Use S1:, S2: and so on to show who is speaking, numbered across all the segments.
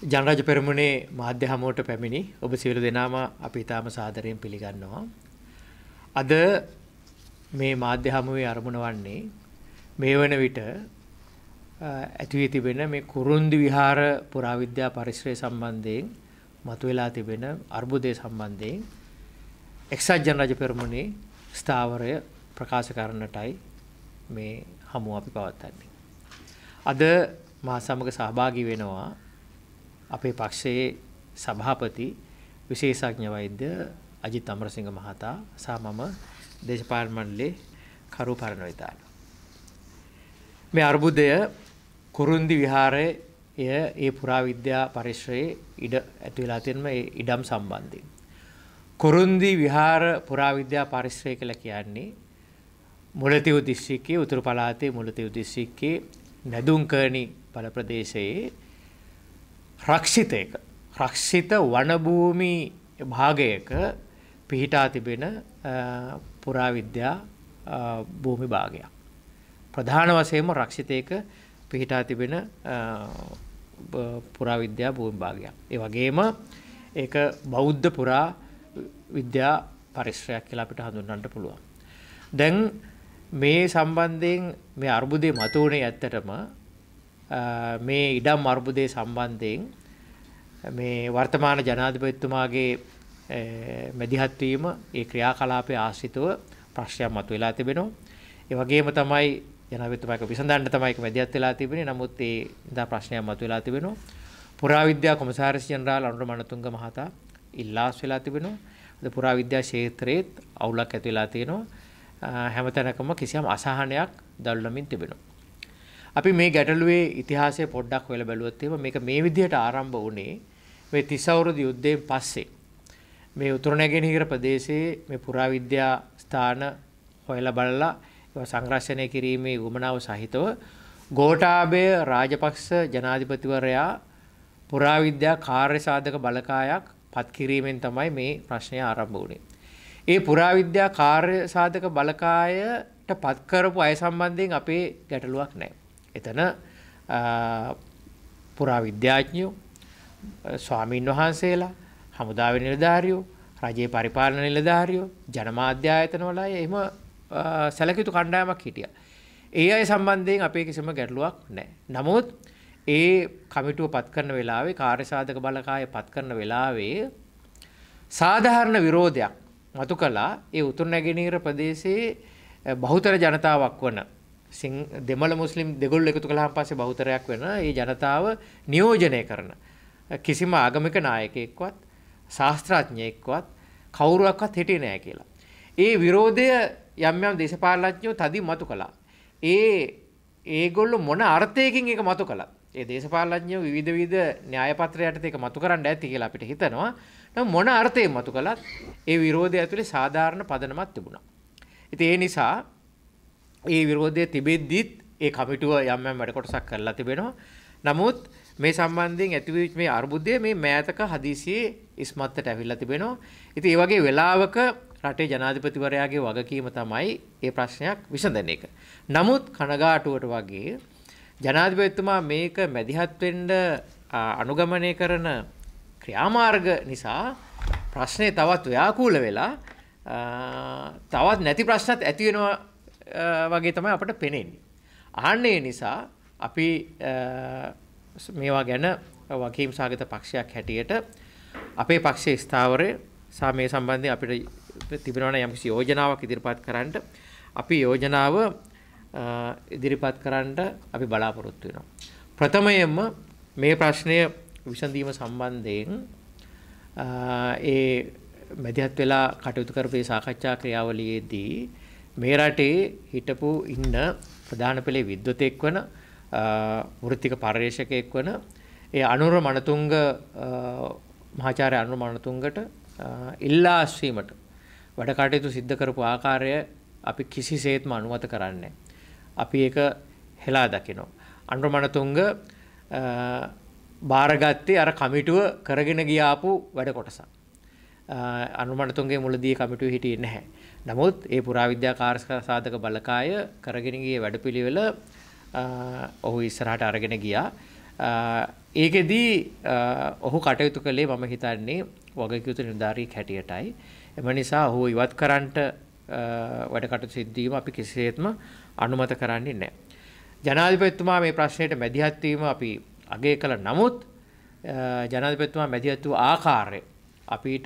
S1: ජනරජ පෙරමුණේ මාධ්‍ය හමුවට පැමිණි ඔබ සියලු දෙනාම අපි ඉතාම සාදරයෙන් පිළිගන්නවා. අද මේ මාධ්‍ය හමුවේ අරමුණ වන්නේ මේ වන විට ඇතිවී තිබෙන මේ කුරුන්දි විහාර පුරාවිද්‍යා පරිශ්‍රය සම්බන්ධයෙන් මතුවෙලා තිබෙන අර්බුදය සම්බන්ධයෙන් එක්සත් ජනරජ පෙරමුණේ ස්ථාවරය ප්‍රකාශ කරන්නටයි මේ හමුව අපි පවත්වන්නේ. අද මා සමග සහභාගී වෙනවා අපේ පක්ෂයේ සභාපති විශේෂඥ වෛද්‍ය අජිත් අමරසිංහ මහතා සහ මම දේශපාලන මණ්ඩලයේ කරු පරණවිතාන. මේ අර්බුදය කුරුන්දි විහාරයේ ඒ පුරාවිද්‍යා පරිශ්‍රයේ ඉඩ ඇති වෙලා තියෙන මේ ඉඩම් සම්බන්ධයෙන්. කුරුන්දි විහාර පුරාවිද්‍යා පරිශ්‍රය කියලා කියන්නේ මුලතිව් දිස්ත්‍රික්කයේ උතුරු පළාතේ මුලතිව් දිස්ත්‍රික්කයේ නැදුම්කර්ණි පළ ප්‍රදේශයේ රක්ෂිතයක රක්ෂිත වනභූමි භාගයක පිහිටා තිබෙන පුරාවිද්‍යා භූමි භාගයක්. ප්‍රධාන වශයෙන්ම රක්ෂිතයක පිහිටා තිබෙන පුරාවිද්‍යා භූමි භාගයක්. ඒ වගේම ඒක බෞද්ධ පුරා විද්‍යා පරිශ්‍රයක් කියලා අපිට හඳුන්වන්නට පුළුවන්. දැන් මේ සම්බන්ධයෙන් මේ අර්බුදයේ මතුවුනේ ඇත්තටම මේ ඉඩම් අර්බුදය සම්බන්ධයෙන් මේ වර්තමාන ජනාධිපතිතුමාගේ මැදිහත් වීම ඒ ක්‍රියාකලාපයේ ආශ්‍රිතව ප්‍රශ්නයක් මතුවලා තිබෙනවා. ඒ වගේම තමයි ජනාධිපතිතුමාක විසඳන්න තමයි මැදිහත් වෙලා තිබෙන්නේ. නමුත් ඒ ඉඳා ප්‍රශ්නයක් මතුවලා තිබෙනවා. පුරාවිද්‍යා කොමසාරිස් ජෙනරාල් අනුර මනතුංග මහතා ඉල්ලාස් වෙලා තිබෙනවා. අද පුරාවිද්‍යා ක්ෂේත්‍රයේත් අවුලක් ඇති වෙලා තියෙනවා. හැමතැනකම කිසියම් අසහනයක් දල්වමින් තිබෙනවා. අපි මේ ගැටලුවේ ඉතිහාසය පොඩ්ඩක් හොයලා බැලුවොත් එහෙම මේක මේ විදිහට ආරම්භ වුණේ මේ 30 අවුරුදු යුද්ධයෙන් පස්සේ. මේ උතුරු නැගෙනහිර ප්‍රදේශයේ මේ පුරාවිද්‍යා ස්ථාන හොයලා බලලා ඒවා සංරක්ෂණය කිරීමේ උවමනාව සහිතව ගෝඨාභය රාජපක්ෂ ජනාධිපතිවරයා පුරාවිද්‍යා කාර්ය සාධක බලකායක් පත් කිරීමෙන් තමයි මේ ප්‍රශ්නය ආරම්භ වුණේ. ඒ පුරාවිද්‍යා කාර්ය සාධක බලකායට පත් කරපු අය සම්බන්ධයෙන් අපේ ගැටලුවක් නැහැ. එතන පුරා විද්‍යාඥයෝ ස්වාමීන් වහන්සේලා හමුදාව නිලධාරියෝ රජයේ පරිපාලන නිලධාරියෝ ජනමාධ්‍ය ආයතන වල එහෙම සැලකියුතු කණ්ඩායමක් හිටියා. ඒ අය සම්බන්ධයෙන් අපේ කිසිම ගැටලුවක් නැහැ. නමුත් ඒ කමිටුව පත් කරන වෙලාවේ කාර්යසාධක බලකාය පත් කරන වෙලාවේ සාධාරණ විරෝධයක් මතු කළා ඒ උතුරු නැගෙනහිර ප්‍රදේශයේ බහුතර ජනතාවක් වන දෙමළ මුස්ලිම් දෙගොල්ල එකතු කළාන් පස්සේ බහුතරයක් වෙන ඒ ජනතාව නියෝජනය කරන කිසිම ආගමික නායකයෙක්වත් ශාස්ත්‍රඥයෙක්වත් කවුරුවක්වත් හිටියේ නැහැ කියලා. ඒ විරෝධය යම් යම් දේශපාලනඥයෝ තදින් මතු කළා. ඒ ඒගොල්ලෝ මොන අර්ථයකින් ඒක මතු කළා. ඒ දේශපාලනඥයෝ විවිධ විවිධ න්‍යාය පත්‍ර යටතේ ඒක මතු කරන්න ඇති කියලා අපිට හිතනවා. නමුත් මොන අර්ථයෙන් මතු කළත් ඒ විරෝධය ඇතුලේ සාධාරණ පදනමක් තිබුණා. ඉතින් ඒ නිසා ඒ විරෝධය තිබෙද්දිත් ඒ කමිටුව යම් යම් වැඩ කොටසක් කරලා තිබෙනවා. නමුත් මේ සම්බන්ධයෙන් ඇතිවෙච්ච මේ අර්බුදය මේ මෑතක හදිසියේ ඉස්මත්තට ඇවිල්ලා තිබෙනවා. ඉතින් ඒ වගේ වෙලාවක රටේ ජනාධිපතිවරයාගේ වගකීම තමයි ඒ ප්‍රශ්නයක් විසඳන එක. නමුත් කනගාටුවට වගේ ජනාධිපතිතුමා මේක මැදිහත් වෙන්න අනුගමනය කරන ක්‍රියාමාර්ග නිසා ප්‍රශ්නේ තවත් ව්‍යාකූල වෙලා තවත් නැති ප්‍රශ්නත් ඇති වෙනවා වගේ තමයි අපට පෙනෙන්නේ. ආන්නේ නිසා අපි මේවා ගැන වකීම් සාගත පක්ෂයක් හැටියට අපේ පක්ෂයේ ස්ථාවරය සහ මේ සම්බන්ධයෙන් අපිට තිබෙනවා නම් යම්කිසි යෝජනාවක් ඉදිරිපත් කරන්නට අපි යෝජනාව ඉදිරිපත් කරන්නට අපි බලාපොරොත්තු වෙනවා. ප්‍රථමයෙන්ම මේ ප්‍රශ්නය විසඳීම සම්බන්ධයෙන් ඒ මැදිහත් වෙලා කටයුතු කරපු සාකච්ඡා ක්‍රියාවලියේදී මේ රටේ හිටපු ඉන්න ප්‍රධාන පෙළේ විද්වතෙක් වන වෘත්තික පර්යේෂකයෙක් වන ඒ අනුර මනතුංග මහාචාර්ය අනුර මනතුංගට ඉල්ලා අස්වීමට වැඩ කටයුතු සිද්ධ කරපු ආකාරය අපි කිසිසේත්ම අනුමත කරන්නේ. අපි ඒක හෙලා දකිනවා. අනුර මනතුංග භාරගත්තේ අර කමිටුව කරගෙන ගියාපු වැඩ කොටසක්. අනුර මනතුංගේ මුලදී කමිටුව හිටියේ නැහැ. නමුත් ඒ පුරාවිද්‍යා කාර්ෂක සාධක බලකාය කරගෙන ගිය වැඩපිළිවෙල ඔහු ඉස්සරහට අරගෙන ගියා. ඒකෙදී ඔහු කටයුතු කළේ මම හිතන්නේ වගකීතු නිලධාරී හැටියටයි. එම නිසා ඔහු ඉවත් කරන්නට වැඩකටු සිද්ධීම අපි කිසිසේත්ම අනුමත කරන්නේ නැහැ. ජනාධිපතිතුමා මේ ප්‍රශ්නයට මැදිහත් වීම අපි අගය කළ නමුත් ජනාධිපතිතුමා මැදිහත් වූ ආකාරය අපිට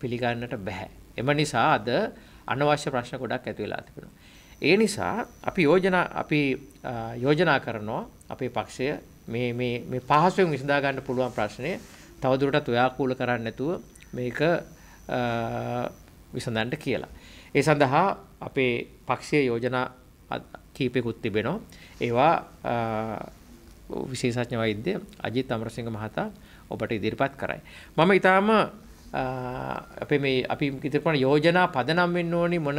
S1: පිළිගන්නට බෑ. එම නිසා අද අනවශ්‍ය ප්‍රශ්න ගොඩක් ඇති වෙලා තිබෙනවා. ඒ නිසා අපි යෝජනා අපි යෝජනා කරනවා අපේ පක්ෂය මේ මේ මේ පහසුවෙන් විසඳා ගන්න පුළුවන් ප්‍රශ්නය තවදුරටත් ව්‍යාකූල කරන්නේ නැතුව මේක විසඳන්න කියලා. ඒ සඳහා අපේ පක්ෂයේ යෝජනා කීපෙකුත් තිබෙනවා. ඒවා විශේෂඥ වෛද්‍ය අජිත් අමරසිංහ මහතා ඔබට ඉදිරිපත් කරයි. මම ඊටාම අපේ මේ අපි ඉදිරිපන යෝජනා පදනම් වෙන්න ඕනි මොන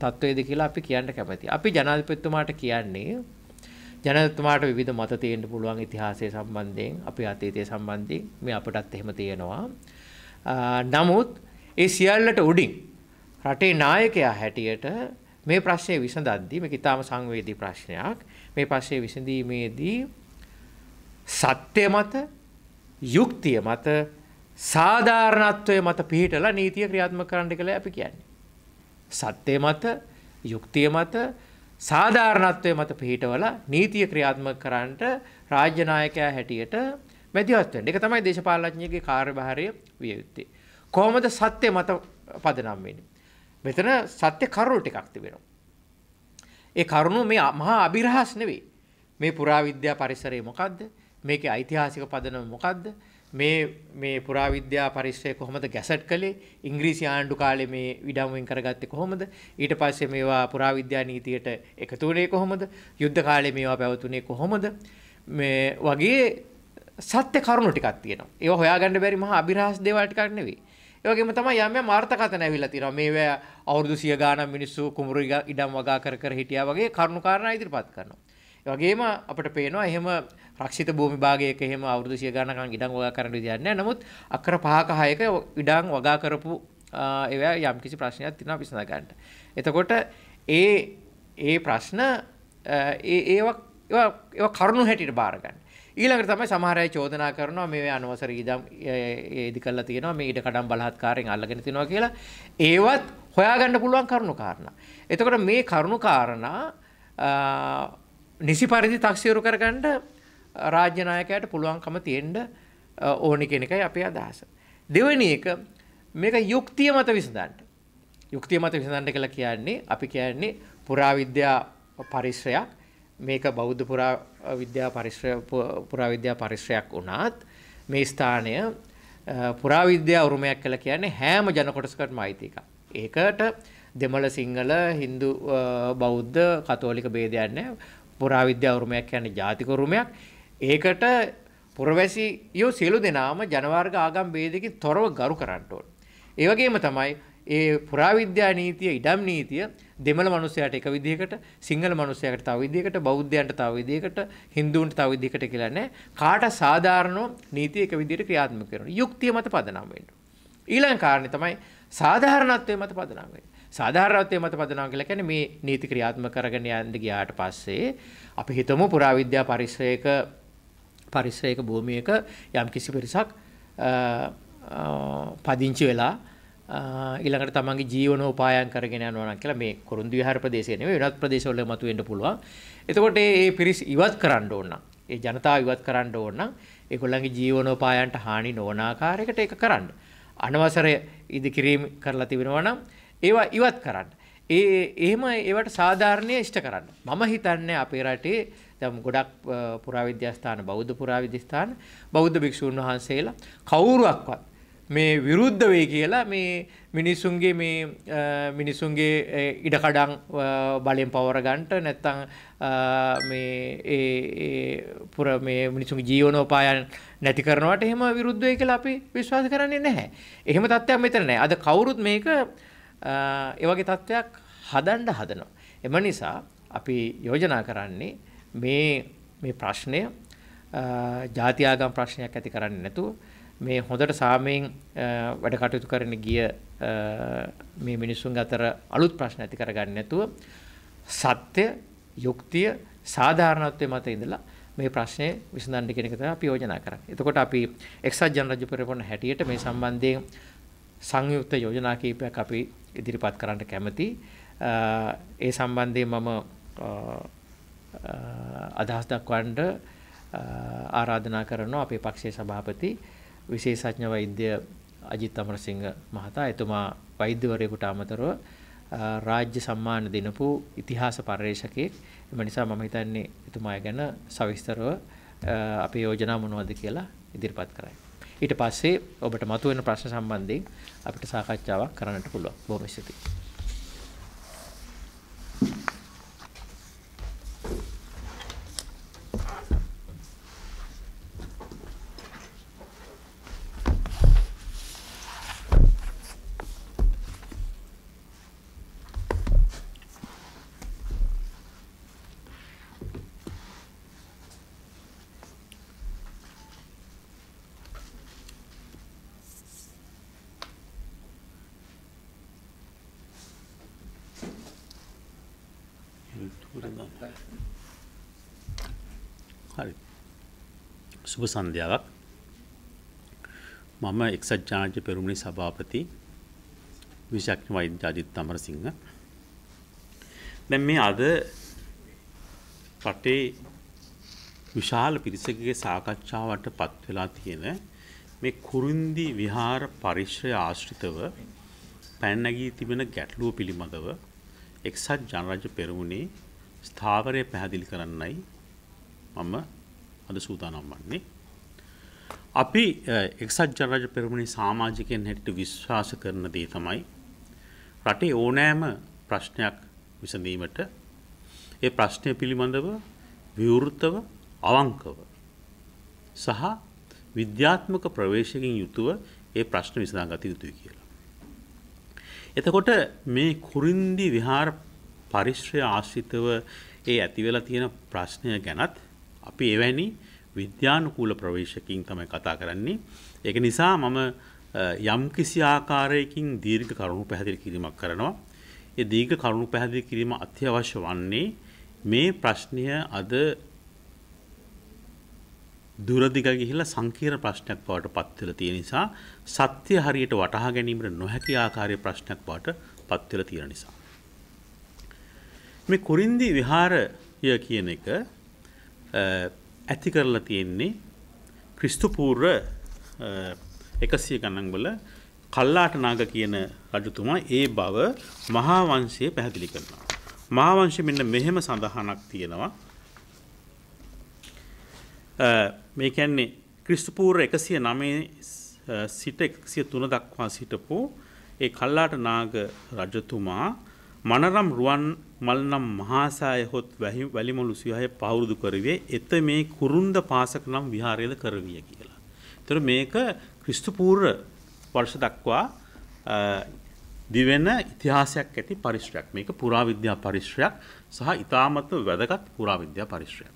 S1: තත්ත්වයේද කියලා අපි කියන්න කැමතියි. අපි ජනාධිපතිතුමාට කියන්නේ ජනාධිපතිතුමාට විවිධ මත තියෙන්න පුළුවන් ඉතිහාසය සම්බන්ධයෙන්, අපේ අතීතය සම්බන්ධයෙන් මේ අපටත් එහෙම තියෙනවා. නමුත් ඒ සියල්ලට උඩින් රටේ නායකයා හැටියට මේ ප්‍රශ්නේ විසඳද්දී මේක ඊටාම සංවේදී ප්‍රශ්නයක්. මේ ප්‍රශ්නේ විසඳීමේදී සත්‍ය මත යුක්තිය මත සාධාරණත්වය මත පිහිටලා නීතිය ක්‍රියාත්මක කරන්න කියලා අපි කියන්නේ. සත්‍ය මත, යුක්තිය මත, සාධාරණත්වය මත පිහිටවලා නීතිය ක්‍රියාත්මක කරන්නට රාජ්‍ය නායකයා හැටියට මැදිහත් වෙන්න. ඒක තමයි දේශපාලනඥයෙකුගේ කාර්යභාරය විය යුත්තේ. කොහොමද සත්‍ය මත පදනම් වෙන්නේ? මෙතන සත්‍ය කරුණු ටිකක් තිබෙනවා. ඒ කරුණු මේ මහා අභිරහස් නෙවෙයි. මේ පුරාවිද්‍යා පරිසරය මොකද්ද? මේකේ ඓතිහාසික පදනම මොකද්ද? මේ මේ පුරාවිද්‍යා පරිශ්‍රය කොහොමද ගැසට් කළේ ඉංග්‍රීසි ආණ්ඩු කාලේ මේ ඉඩම්වෙන් කරගත්තේ කොහොමද ඊට පස්සේ මේවා පුරාවිද්‍යා නීතියට එකතු වුණේ කොහොමද යුද්ධ කාලේ මේවා පැවතුනේ කොහොමද මේ වගේ සත්‍ය කරුණු ටිකක් තියෙනවා ඒවා හොයාගන්න බැරි මහා අභිරහස් දේවල් ටිකක් නෙවෙයි ඒ වගේම තමයි යම් යම් අර්ථකථන ඇවිල්ලා තියෙනවා මේවා අවුරුදු 100 ගාණක් මිනිස්සු කුඹුරු ඉඩම් වගා කර කර හිටියා වගේ කරුණු කාරණා ඉදිරිපත් කරනවා ඒ වගේම අපිට පේනවා එහෙම රක්ෂිත භූමි භාගයක එහෙම අවුරුදු 100 ගණනකන් ඉඩම් වගා කරන්න විදියක් නැහැ. නමුත් අක්‍ර 5ක 6ක ඉඩම් වගා කරපු ඒවා යම්කිසි ප්‍රශ්නයක් තියෙනවා විසඳ ගන්න. එතකොට ඒ ඒ ප්‍රශ්න ඒ ඒවා ඒවා කරුණු හැටියට බාර ගන්න. ඊළඟට තමයි සමහර අය චෝදනා කරනවා මේ අනවසර ඉඩම් ඉදි කරලා තියෙනවා මේ ඉඩ කඩම් බලහත්කාරයෙන් අල්ලගෙන තිනවා කියලා. ඒවත් හොයාගන්න පුළුවන් කරුණු කාරණා. එතකොට මේ කරුණු කාරණා නිසි පරිදි තක්සේරු කරගන්න රාජ්‍ය නායකයාට පුළුවන්කම තියෙන්න ඕනි කියන එකයි අපේ අදහස. දෙවෙනි එක මේක යුක්තිය මත විසඳන්න. යුක්තිය මත විසඳන්න කියලා කියන්නේ අපි කියන්නේ පුරාවිද්‍යා පරිශ්‍රයක්. මේක බෞද්ධ පුරාවිද්‍යා පරිශ්‍රය පුරාවිද්‍යා පරිශ්‍රයක් වුණත් මේ ස්ථානය පුරාවිද්‍යා උරුමයක් කියලා කියන්නේ හැම ජන කොටසකටම අයිති එකක්. ඒකට දෙමළ සිංහල Hindu බෞද්ධ කතෝලික ભેදයක් නැහැ. පුරාවිද්‍යා උරුමයක් කියන්නේ ජාතික උරුමයක්. ඒකට පුරවැසියෝ සියලු දෙනාම ජනවර්ග ආගම් ભેදකින් තොරව ගරු කරන්න ඕන. ඒ වගේම තමයි ඒ පුරාවිද්‍යා නීතිය ඉඩම් නීතිය දෙමළ මිනිසයාට එක විදිහකට සිංහල මිනිසයාට තව විදිහකට බෞද්ධයන්ට තව විදිහකට හින්දුන්ට තව විදිහකට කියලා නැහැ කාට සාධාරණව නීතිය එක විදිහට ක්‍රියාත්මක කරනවා යුක්තිය මත පදනම් වෙන්න ඊළඟ කාරණේ තමයි සාධාරණත්වය මත පදනම් වෙන්නේ සාධාරණත්වය මත පදනම් කියලා කියන්නේ මේ නීති ක්‍රියාත්මක කරගෙන යන්න ගියාට පස්සේ අපි හිතමු පුරාවිද්‍යා පරිශ්‍රයක පරිසරයක භූමියක යම් කිසි පිරිසක් පදිංචි වෙලා ඊළඟට තමන්ගේ ජීවන උපායන් කරගෙන යනවා නම් කියලා මේ කුරුන්දු විහාර ප්‍රදේශය නෙවෙයි වෙනත් ප්‍රදේශවල මතුවෙන්න පුළුවන්. එතකොට මේ පිරිස් ඉවත් කරන්න ඕන නම්, ඒ ජනතාව ඉවත් කරන්න ඕන නම් ඒගොල්ලන්ගේ ජීවන උපායන්ට හානි නොවන ආකාරයකට ඒක කරන්න. අනවසර ඉදිකිරීම කරලා තිබෙනවා නම් ඒවා ඉවත් කරන්න. ඒ එහෙම ඒවට සාධාරණය ඉෂ්ට කරන්න. මම හිතන්නේ අපේ රටේ දැන් ගොඩක් පුරාවිද්‍යාස්ථාන බෞද්ධ පුරාවිද්‍යාස්ථාන බෞද්ධ භික්ෂුන් වහන්සේලා කවුරුවක්වත් මේ විරුද්ධ වෙයි කියලා මේ මිනිසුන්ගේ මේ මිනිසුන්ගේ ඉඩකඩම් බලෙන් පවර ගන්නට නැත්නම් මේ ඒ පුර මේ මිනිසුන්ගේ ජීවනෝපායන් නැති කරනවට එහෙම විරුද්ධ වෙයි කියලා අපි විශ්වාස කරන්නේ නැහැ. එහෙම තත්ත්වයක් මෙතන නැහැ. අද කවුරුත් මේක ඒ වගේ තත්ත්වයක් හදන්න හදනවා. එම නිසා අපි යෝජනා කරන්නේ මේ මේ ප්‍රශ්නය ජාතියාගම් ප්‍රශ්නයක් ඇති කරන්නේ නැතුව මේ හොඳට සාමයෙන් වැඩ කටයුතු කරන ගිය මේ මිනිසුන් අතර අලුත් ප්‍රශ්න ඇති කරගන්න නැතුව සත්‍ය යුක්තිය සාධාරණත්වය මත ඉඳලා මේ ප්‍රශ්නේ විසඳන්න කියන එක තමයි අපි යෝජනා කරන්නේ. එතකොට අපි එක්සත් ජනරජ පෙරමුණ හැටියට මේ සම්බන්ධයෙන් සංයුක්ත යෝජනා කීපයක් අපි ඉදිරිපත් කරන්න කැමතියි. ඒ සම්බන්ධයෙන් මම අදහස් දක්වන්න ආරාධනා කරනවා අපේ පක්ෂයේ සභාපති විශේෂඥ වෛද්‍ය අජිත් අමරසිංහ මහතා එතුමා වෛද්‍යවරයෙකුට අමතරව රාජ්‍ය සම්මාන දෙනපු ඉතිහාස පර්යේෂකයෙක් එම නිසා මම හිතන්නේ එතුමා ගැන සවිස්තරව අපේ යෝජනා මොනවද කියලා ඉදිරිපත් කරයි. ඊට පස්සේ ඔබට මතුවෙන ප්‍රශ්න සම්බන්ධයෙන් අපිට සාකච්ඡාවක් කරන්නට පුළුවන්. බොහොම ස්තුතියි.
S2: හරි. සුබ සන්ධ්‍යාවක්. මම එක්සත් ජනාධිපති පෙරමුණේ සභාපති විශක්ති වෛද්‍ය අජිත් අමරසිංහ. දැන් මේ අද රටේ විශාල පිරිසකගේ සාකච්ඡාවට පත් වෙලා තියෙන මේ කුරුන්දි විහාර පරිශ්‍රය ආශ්‍රිතව පැන නැගී තිබෙන ගැටලුව පිළිබඳව එක්සත් ජනරජ පෙරමුණේ ස්ථාවරය පැහැදිලි කරන්නයි මම අද සූදානම් වන්නේ. අපි එක්සත් ජනරජ පෙරමුණේ සමාජිකයන් හැටියට විශ්වාස කරන දේ තමයි රටේ ඕනෑම ප්‍රශ්නයක් විසඳීමට ඒ ප්‍රශ්නය පිළිබඳව විවෘතව අවංකව සහ විද්‍යාත්මක ප්‍රවේශකින් යුතුව ඒ ප්‍රශ්න විසඳා ගත යුතුයි කියලා. එතකොට මේ කුරින්දි විහාර පරිශ්‍රය ආශ්‍රිතව ඒ ඇතිවෙලා තියෙන ප්‍රශ්නය ගැනත් අපි එවැනි විද්‍යානුකූල ප්‍රවේශකින් තමයි කතා කරන්නේ. ඒක නිසා මම යම් කිසි ආකාරයකින් දීර්ඝ කරුණු පැහැදිලි කිරීමක් කරනවා. ඒ දීර්ඝ කරුණු පැහැදිලි කිරීම අත්‍යවශ්‍ය වන්නේ මේ ප්‍රශ්නය අද දුරදිග ගිහිලා සංකීර්ණ ප්‍රශ්නයක් බවට පත් වෙලා තියෙන නිසා සත්‍ය හරියට වටහා ගැනීමට නොහැකි ආකාරයේ ප්‍රශ්නයක් බවට පත් වෙලා තියෙන නිසා මේ කුරින්දි විහාරය කියන එක ඇති කරලා තියෙන්නේ ක්‍රිස්තුපූර්ව එකසිය ගණන්වල කල්ලාට නාග කියන රජතුමා ඒ බව මහා වංශයේ පැහැදිලි කරනවා. මහා වංශයේ මෙන්න මෙහෙම සඳහනක් තියෙනවා. මේ කියන්නේ ක්‍රිස්තුපූර්ව 109 සිට 103 දක්වා සිටපු ඒ කල්ලාට නාග රජතුමා මනරම් රුවන් මල්නම් මහාසාය හොත් වැලිමොලු සිහය පවුරුදු කරවේ එත මේ කුරුන්ද පාසක නම් විහාරයද කරවිය කියලා. තොර මේක ක්‍රිස්තුපූර්ව වර්ෂ දක්වා දිවෙන ඉතිහාසයක් ඇති පරිශ්‍රයක් මේක පුරාවිද්‍යා පරිශ්‍රයක් සහ ඉතාමත්ම වැදගත් පුරාවිද්‍යා පරිශ්‍රයක්.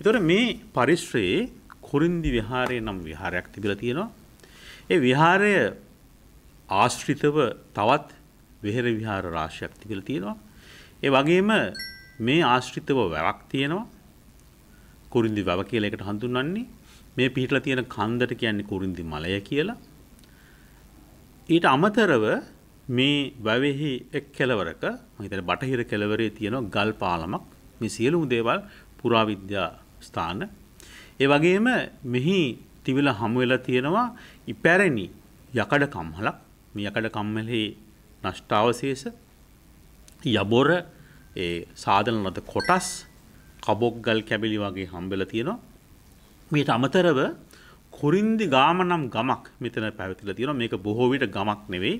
S2: එතොට මේ පරිශ්‍රයේ කොරින්දි විහාරය නම් විහාරයක් තිබිල තියෙනවා. ඒ විහාරය ආශ්‍රිතව තවත් විහෙර විහාර රාශියක් තිබිලා තියෙනවා. ඒ වගේම මේ ආශ්‍රිතව වැවක් තියෙනවා. කුරුඳි වැව කියලා එකට හඳුන්වන්නේ. මේ පිහිටලා තියෙන කන්දට කියන්නේ කුරුඳි මලය කියලා. ඊට අමතරව මේ වැවෙහි එක් කෙළවරක මම හිතන්නේ බටහිර කෙළවරේ තියෙන ගල් පාලමක් මේ සියලුම දේවල් පුරාවිද්‍යා ස්ථාන. ඒ වගේම මෙහි තිබිලා හමු වෙලා තියෙනවා ඉපැරණි යකඩ කම්හලක්. මේ යකඩ කම්හලේ නෂ්ටාවශේෂ යබොර ඒ සාධන ලද කොටස් කබොක්ගල් කැබිලි වගේ හම්බෙලා තියෙනවා. මේට අමතරව කුරින්දි ගාම නම් ගමක් මෙතන පැවතිලා තියෙනවා. මේක බොහෝ විට ගමක් නෙවෙයි.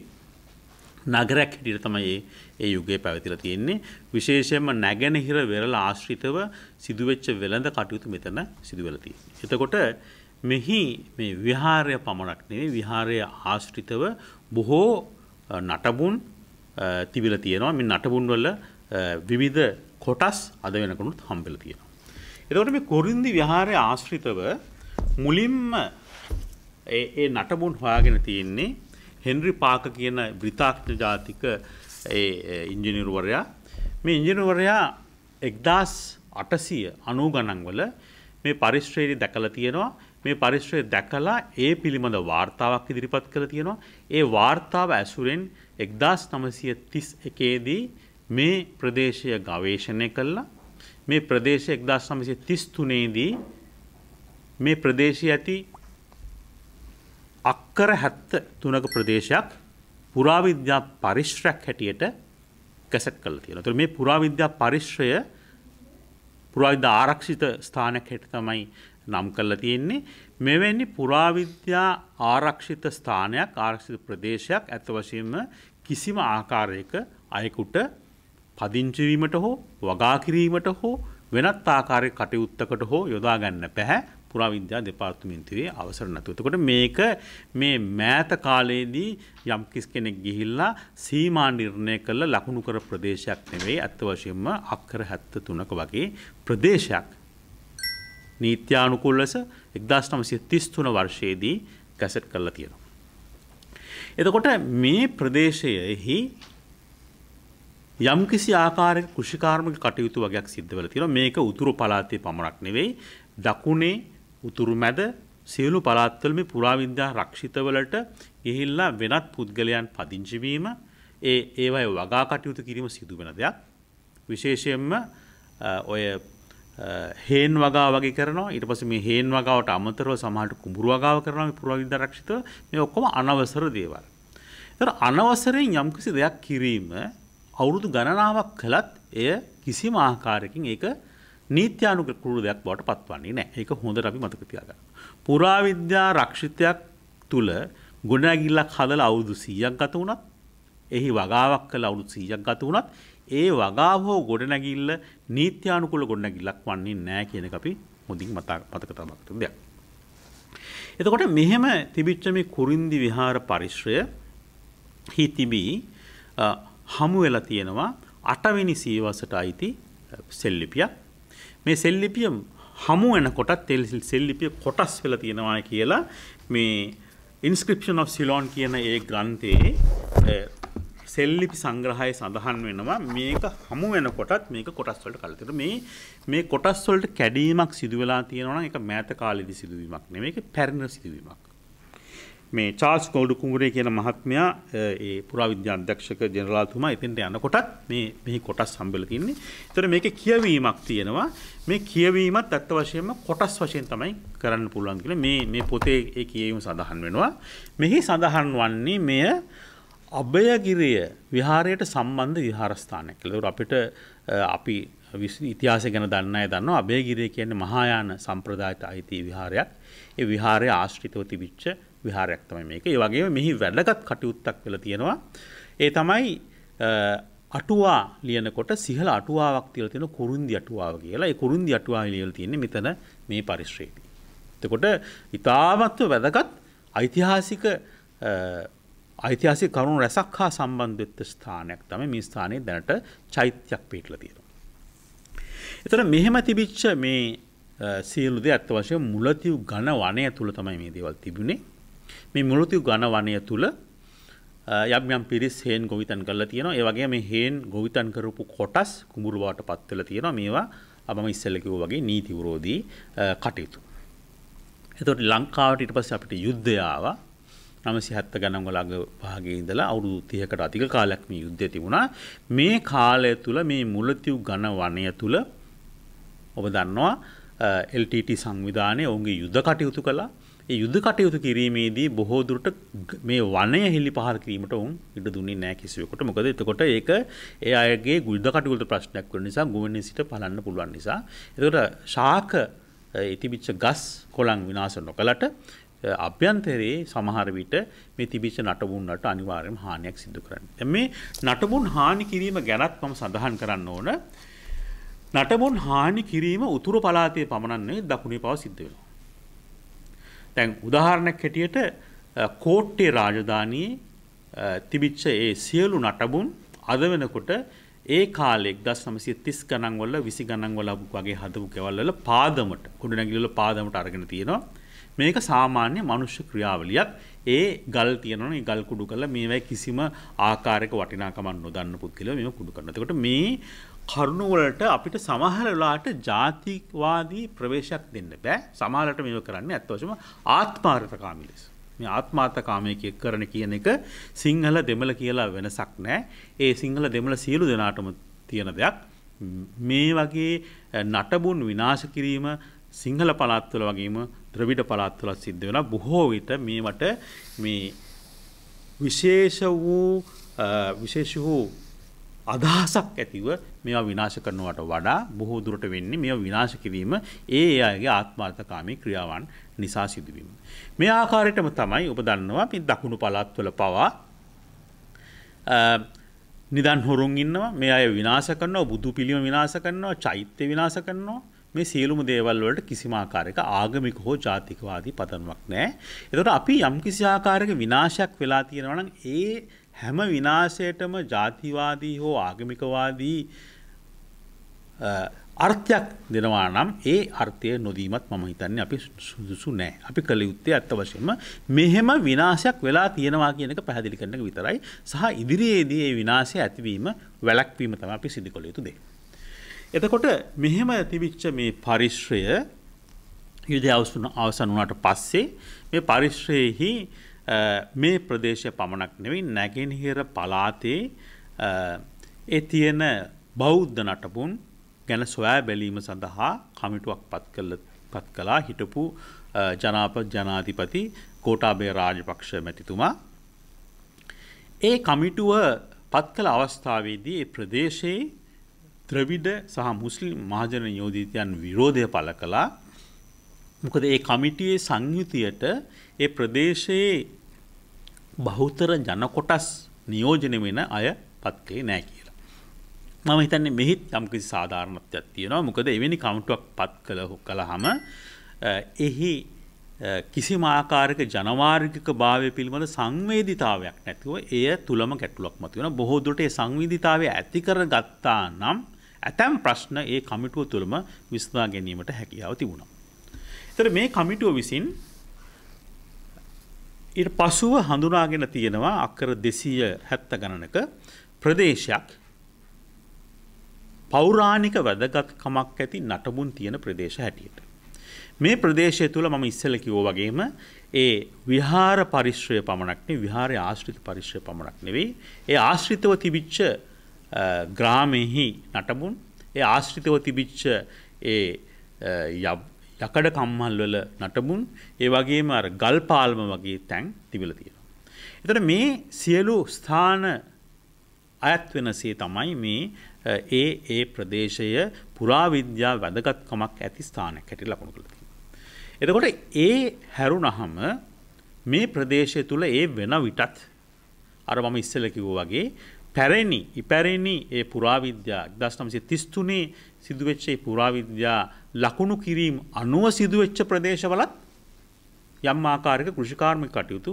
S2: නගරයක් හැටියට තමයි ඒ යුගයේ පැවතිලා තියෙන්නේ. විශේෂයෙන්ම නැගෙනහිර වෙරළ ආශ්‍රිතව සිදුවෙච්ච වෙළඳ කටයුතු මෙතන සිදු වෙලා තියෙනවා. එතකොට මෙහි මේ විහාරය පමණක් නෙවෙයි විහාරය ආශ්‍රිතව බොහෝ නටබුන් තිබිල තියෙනවා මේ නටබුන්වල විවිධ කොටස් අද වෙනකනුත් හම්බෙල තියෙනවා. එතකොට මේ කොරින්දි විහාරය ආශ්‍රිතව මුලින්ම ඒ නටබුන් හොයාගෙන තියෙන්නේ හෙන්රි පාක කියන බ්‍රිතාක්ඥ ජාතික ඉංජිනිරුවරයා මේ ඉංජිනවරයා එක්දස් අටසිය අනූ ගණන්වල මේ පරිශ්්‍රයට දැකල තියෙනවා මේ පරිශ්‍රය දැකලා ඒ පිළිබඳ වාර්තාවක් ඉදිරිපත් කළ තියෙනවා ඒ වාර්තාව ඇසුරෙන් එක්දස් නමසය තිස් එකේදී මේ ප්‍රදේශය ගවේශණය කල්ලා මේ ප්‍රදේශය එක්දස් නමසය තිස් තුනේදී මේ ප්‍රදේශය ඇති අක්කර හැත්ත තුනක ප්‍රදේශයක් පුරාවිද්‍යා පරිශ්‍රයක් හැටියට කැසට් කළ තියෙන. ඒතර මේ පුරාවිද්‍යා පරිශ්‍රය පුරාවිද්‍යා ආරක්ෂිත ස්ථානයක් හැටියට තමයි නම් කරලා තියෙන්නේ මෙවැනි පුරාවිද්‍යා ආරක්ෂිත ස්ථානයක් ආරක්ෂිත ප්‍රදේශයක් ඇත්ත වශයෙන්ම කිසිම ආකාරයක අයෙකුට පදිංචිවීමට හෝ වගා කිරීමට හෝ වෙනත් ආකාරයක කටයුත්තකට හෝ යොදා ගන්න බැහැ පුරාවිද්‍යා දෙපාර්තමේන්තුවේ අවසර නැතුව. එතකොට මේක මේ මෑත කාලයේදී යම් කිසි කෙනෙක් ගිහිල්ලා සීමා නිර්ණය කළ ලකුණු කර ප්‍රදේශයක් නෙවෙයි අත් වශයෙන්ම අක්කර 73ක වගේ ප්‍රදේශයක් නීත්‍යානුකූල ලෙස 1933 වර්ෂයේදී ගැසට් කරලා තියෙනවා. එතකොට මේ ප්‍රදේශයෙහි යම්කිසි ආකාරයක කෘෂිකාර්මික කටයුතු වගයක් සිද්ධ වෙලා තියෙනවා. මේක උතුරු පළාතේ පමණක් නෙවෙයි. දකුණේ උතුරු මැද සියලු පළාත්වල මේ පුරාවිද්‍යා රක්ෂිතවලට ගිහිල්ලා වෙනත් පුද්ගලයන් පදිංචි වීම ඒ ඒවයේ වගා කටයුතු කිරීම සිදු වෙන දෙයක්. විශේෂයෙන්ම ඔය හේන් වගා වගේ කරනවා ඊට පස්සේ මේ හේන් වගාවට අමතරව සමහරට කුඹුරු වගාව කරනවා මේ පුරාවිද්‍යා රක්ෂිතව මේ ඔක්කොම අනවසර දේවල්. ඒතර අනවසරයෙන් යම්කිසි දෙයක් කිරීම අවුරුදු ගණනාවක් කළත් එය කිසිම ආකාරයකින් ඒක නීත්‍යානුකූල දෙයක් බවට පත්වන්නේ නැහැ. ඒක හොඳට අපි මතක තියාගන්න. පුරාවිද්‍යා රක්ෂිතයක් තුල ගොඩනැගිල්ලක් හදලා අවුරුදු 100ක් ගත වුණත් එහි වගාවක් කළ අවුරුදු 100ක් ගත වුණත් ඒ වගාව හෝ ගොඩනැගිල්ල නීත්‍යානුකූල ගොඩනැගිල්ලක් වන්නේ නැහැ කියන එක අපි හොඳින් මතක තබා ගන්න දෙයක්. එතකොට මෙහෙම තිබිච්ච මේ කුරින්දි විහාර පරිශ්‍රය හි තිබී හමු වෙලා තියෙනවා අටවෙනි සීවසට අයිති සෙල්ලිපියක්. මේ සෙල්ලිපිය හමු වෙනකොටත් සෙල්ලිපිය කොටස් වෙලා තියෙනවා කියලා මේ ඉන්ස්ක්‍රිප්ෂන් ඔෆ් සිලෝන් කියන ඒ ග්‍රන්ථයේ සෙල්ලිපි සංග්‍රහය සඳහන් වෙනවා මේක හමු වෙන කොටත් මේක කොටස් වලට කලතිට මේ මේ කොටස් වලට කැඩීමක් සිදුවෙලා තියෙනවා එක මෑත කාලෙදි සිදුවීමක් නෙවෙයි ඒක පැරණ සිදුවීමක් මේ චාල්ස් කෝඩු කුඹුරේ කියන මහත්මයා ඒ පුරාවිද්‍යා අධ්‍යක්ෂක ජෙනරාල්තුමා එතෙන්ට යනකොටත් මේ මේ කොටස් හම්බෙලා තින්නේ. ඒතර මේකේ කියවීමක් තියෙනවා. මේ කියවීමත් අත්ත වශයෙන්ම කොටස් වශයෙන් තමයි කරන්න පුළුවන් කියලා මේ මේ පොතේ ඒ කියවීම සඳහන් වෙනවා. මෙහි සඳහන් වන්නේ මෙය අභයගිරිය විහාරයට සම්බන්ධ විහාරස්ථානයක් කියලා. අපිට අපි ඉතිහාසය ගැන දන්න අය දන්නවා අභයගිරිය කියන්නේ මහායාන සම්ප්‍රදායට අයිති විහාරයක්. ඒ විහාරය ආශ්‍රිතව තිබිච්ච විහාරයක් තමයි මේක. ඒ වගේම මෙහි වැළගත් කටයුත්තක් වෙලා තියෙනවා. ඒ තමයි අටුවා ලියනකොට සිහල අටුවාවක් තියලා තියෙන කුරුන්දි අටුවාව කියලා. ඒ කුරුන්දි අටුවාව ලියලා තියෙන්නේ මෙතන මේ පරිශ්‍රයේදී. එතකොට ඊතාවත්ව වැදගත් ඓතිහාසික ඓතිහාසික කරුණු රැසක් හා සම්බන්ධ වෙච්ච ස්ථානයක් තමයි මේ ස්ථානයේ දැනට චෛත්‍යයක් පිහිටලා තියෙනවා. ඒතර මෙහෙම තිබිච්ච මේ සියලු දේ අත්ත වශයෙන් මුලතිව් ඝන වනය තුල තමයි මේ දේවල් තිබුණේ. මේ මුලතිව් ඝන වනය තුල යම් යම් පිරිස් හේන් ගොවිතැන් කරලා තියෙනවා. ඒ වගේම මේ හේන් ගොවිතැන් කරපු කොටස් කුඹුරු බවට පත් වෙලා තියෙනවා. මේවා අපම ඉස්සෙල්ලා කිව්වා වගේ නීති විරෝධී කටයුතු. එතකොට ලංකාවට ඊට පස්සේ අපිට යුද්ධය ආවා. නමසි හැත්ත ගණන්ව ළඟ පහගේ ඉඳලා අවුරුදු තියකට අධික කාලයක් මේ යුද්ධ තිබුණා මේ කාලය තුළ මේ මුලතිව් ගණ වනය තුළ ඔබ දන්නවා එල්ටට සංවිධානය ඔවුන්ගේ යුද්ධ කටයුතු කලා යුද කටයුතු කිරීමේදී බොහෝදුරට මේ වනය හෙළි පහර කිරීමට ඔවුන් ඉඩ දුන්නේ නෑ කිසිවකට මොකද එතකොට ඒක ඒ අයගේ ගුල්ද කටයුතු ප්‍රශ්නයක් වන නිසා ගුවනින් සිට පලන්න පුළුවන් නිසා එතකොට ශාක ඉතිබිච්ච ගස් කොළන් විනාස නොකලට අභ්‍යන්තරයේ සමහර විට මේ තිබිච්ච නටබුන්ට අනිවාර්යයෙන්ම හානියක් සිදු කරන්නේ. දැන් මේ නටබුන් හානි කිරීම ගැනත් මම සඳහන් කරන්න ඕන. නටබුන් හානි කිරීම උතුරු පළාතේ පමණන්නේ දකුණේ පව සිද්ධ වෙනවා. දැන් උදාහරණයක් හැටියට කෝට්ටේ රාජධානියේ තිබිච්ච ඒ සියලු නටබුන් අද වෙනකොට ඒ කාලේ 1930 ගණන් වල 20 ගණන් වල වගේ හදපු ගෙවල් වල පාදමට කුඩු නැගිලි වල පාදමට අරගෙන තියෙනවා. මේක සාමාන්‍ය මනුෂ්‍ය ක්‍රියාවලියක් ඒ ගල් තියෙනවන ගල් කුඩු කල මේවැයි කිසිම ආකාරක වටිනාකමන් නොදන්න පුද්ගල මෙම කුඩු කරනතකොට මේ කරුණුවලට අපිට සමහරලාට ජාතිවාදී ප්‍රවේශයක් දෙන්න බෑ සමහලට මේව කරන්න ඇත්වශම ආත්මාර්ථකාමි ලෙස මේ ආත්මාර්ථකාමයක කරන කියන එක සිංහල දෙමළ කියලා වෙනසක් නෑ ඒ සිංහල දෙමළ සියලු දෙනාටම තියෙන දෙයක් මේ වගේ නටබුන් විනාශ කිරීම සිංහල පළාත්වල වගේම ද්‍රවිඩ පළාත්වල සිද්ධ වෙලා බොහෝ විට මේවට මේ විශේෂ වූ විශේෂ වූ අදහසක් ඇතිව මේවා විනාශ කරනවට වඩා බොහෝ දුරට වෙන්නේ මේවා විනාශ කිරීම ඒ අයගේ ආත්මාර්ථකාමී ක්‍රියාවන් නිසා සිදුවීම. මේ ආකාරයටම තමයි ඔබ දන්නවා මේ දකුණු පළාත්වල පවා නිදන් හොරුන් ඉන්නවා මේ අය විනාශ කරනවා බුදු පිළිම විනාශ කරනවා චෛත්‍ය විනාශ කරනවා මේ සියලුම දේවල් වලට කිසිම ආකාරයක ආගමික හෝ ජාතිකවාදී පදනමක් නැහැ. ඒතකොට අපි යම් කිසි ආකාරයක විනාශයක් වෙලා තියෙනවා නම් ඒ හැම විනාශයකටම ජාතිවාදී හෝ ආගමිකවාදී අර්ථයක් දෙනවා නම් ඒ අර්ථය නොදීමත් මම හිතන්නේ අපි සුදුසු නෑ. අපි කළ යුත්තේ ඇත්ත වශයෙන්ම මෙහෙම විනාශයක් වෙලා තියෙනවා කියන එක පැහැදිලි කරන එක විතරයි. සහ ඉදිරියේදී මේ විනාශය ඇතිවීම වැළැක්වීම තමයි අපි සිදු කළ යුතු දේ. එතකොට මෙහෙම තිබිච්ච මේ පරිශ්‍රය යුදය අවසුන අවසන් වුණාට පස්සේ මේ පරිශ්‍රයෙහි මේ ප්‍රදේශය පමණක් නෙවෙයි නැගෙනහිර පලාතේ ඒ තියෙන බෞද්ධ නටබුන් ගැන සොයා බැලීම සඳහා කමිටුවක් පත් කළ පත් කළා හිටපු ජනාප ජනාධිපති කෝටාබේ රාජපක්ෂ මැතිතුමා ඒ කමිටුව පත් කළ අවස්ථාවේදී ඒ ප්‍රදේශයේ ද්‍රවිඩ සහ මුස්ලිම් මහජන යෝධීතයන් විරෝධය පළ කළා. මොකද ඒ කමිටියේ සංයුතියට ඒ ප්‍රදේශයේ බහුතර ජනකොටස් නියෝජනය වෙන අය පත් කළේ නෑ කියලා. මම හිතන්නේ මෙහිත් යම්කිසි සාධාරණත්වයක් තියෙනවා. මොකද එවැනි කමිටුවක් පත් කළ කළාම එහි කිසිම ආකාරයක ජනවාර්ගික භාවය පිළිබඳ සංවේදිතාවයක් නැතිව එය තුලම ගැටලුවක් මතුවෙන බොහෝ දුරට ඒ සංවේදිතාවය ඇති කරගත්තා නම් ඇතැම් ප්‍රශ්න ඒ කමිටුව තුළම විසඳා ගැනීමට හැකියාව තිබුණා. එතකොට මේ කමිටුව විසින් ඊට පසුව හඳුනාගෙන තියෙනවා අක්කර 270 ගණනක ප්‍රදේශයක් පෞරාණික වැදගත්කමක් ඇති නටබුන් තියෙන ප්‍රදේශ හැටියට. මේ ප්‍රදේශය තුළ මම ඉස්සෙල්ල කිව්වා වගේම ඒ විහාර පරිශ්‍රය පමණක් නෙවෙයි විහාරයේ ආශ්‍රිත පරිශ්‍රය පමණක් නෙවෙයි ඒ ආශ්‍රිතව තිබිච්ච ග්‍රාමයෙහි නටබුන් ඒ ආශ්‍රිතව තිබිච්ච ඒ යකඩ කම්මල්වල නටබුන් ඒ වගේම අර ගල් පාල්ම වගේ තැන් තිබිලා තියෙනවා. එතකොට මේ සියලු ස්ථාන අයත් වෙනසේ තමයි මේ ඒ ඒ ප්‍රදේශය පුරාවිද්‍යා වැදගත්කමක් ඇති ස්ථානයක් හැටියට ලකුණු කරලා තියෙනවා. එතකොට ඒ හැරුණහම මේ ප්‍රදේශය තුල ඒ වෙන විටත් අර මම ඉස්සෙල්ල කිව්වා වගේ පැරණි ඉපැරණි ඒ පුරාවිද්‍යා 1933 සිදුවෙච්ච ඒ පුරාවිද්‍යා ලකුණු කිරීම අනුව සිදුවෙච්ච ප්‍රදේශවලත් යම් ආකාරයක කෘෂිකාර්මික කටයුතු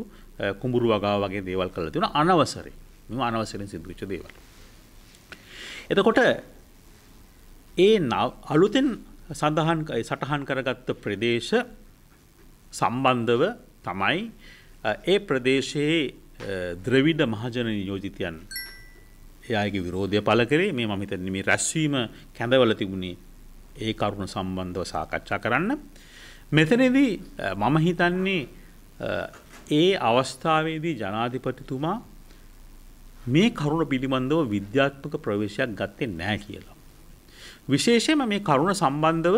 S2: කුඹුරු වගාව වගේ දේවල් කරලා තියෙනවා අනවසරේ. මෙව අනවසරෙන් සිදුවෙච්ච දේවල්. එතකොට ඒ අලුතෙන් සඳහන් සටහන් කරගත්ත ප්‍රදේශ සම්බන්ධව තමයි ඒ ප්‍රදේශයේ ද්‍රවිඩ මහජන නියෝජිතයන් එයාගේ විරෝධය පල කරේ මේ මහිත නිමේ රැස්වීම කැඳවල තිබුණේ ඒ කරුණ සම්බන්ධව සාකච්ඡා කරන්න. මෙතනදී මම හිතන්නේ ඒ අවස්ථාවේදී ජනාධිපතිතුමා මේ කරුණ පිළිබඳව විද්‍යාත්මක ප්‍රවේශයක් ගත්තේ නෑ කියලා. විශේෂයම මේ කරුණ සම්බන්ධව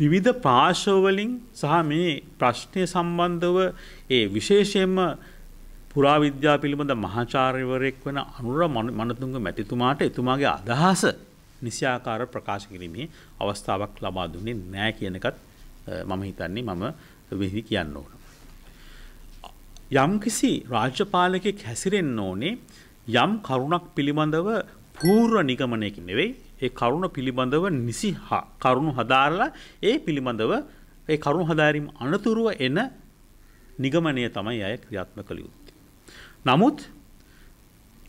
S2: විවිධ පාර්ශවලින් සහ මේ ප්‍රශ්නය සම්බන්ධව ඒ විශේෂයෙන්ම පුරාවිද්‍යා පිළිබඳ මහාචාර්යවරයෙක් වන අනුර මනතුංග මැතිතුමාට එතුමාගේ අදහස නිසියාකාර ප්‍රකාශ කිරීමේ අවස්ථාවක් ලබා දුන්නේ නෑ කියනකත් මම හිතන්නේ මම වෙහිදි කියන්න ඕන. යම්කිසි රාජ්‍යපාලකෙක් හැසිරෙන්න ඕනේ යම් කරුණක් පිළිබඳව පූර්ව නිගමනයකින් නෙවෙයි ඒ කරුණ පිළිබඳව නිසි හා කරුණු හදාරලා ඒ පිළිබඳව ඒ කරුණු හදාරීම අනතුරුව එන නිගමනය තමයි අය ක්‍රියාත්ම කළ යුත්තේ. නමුත්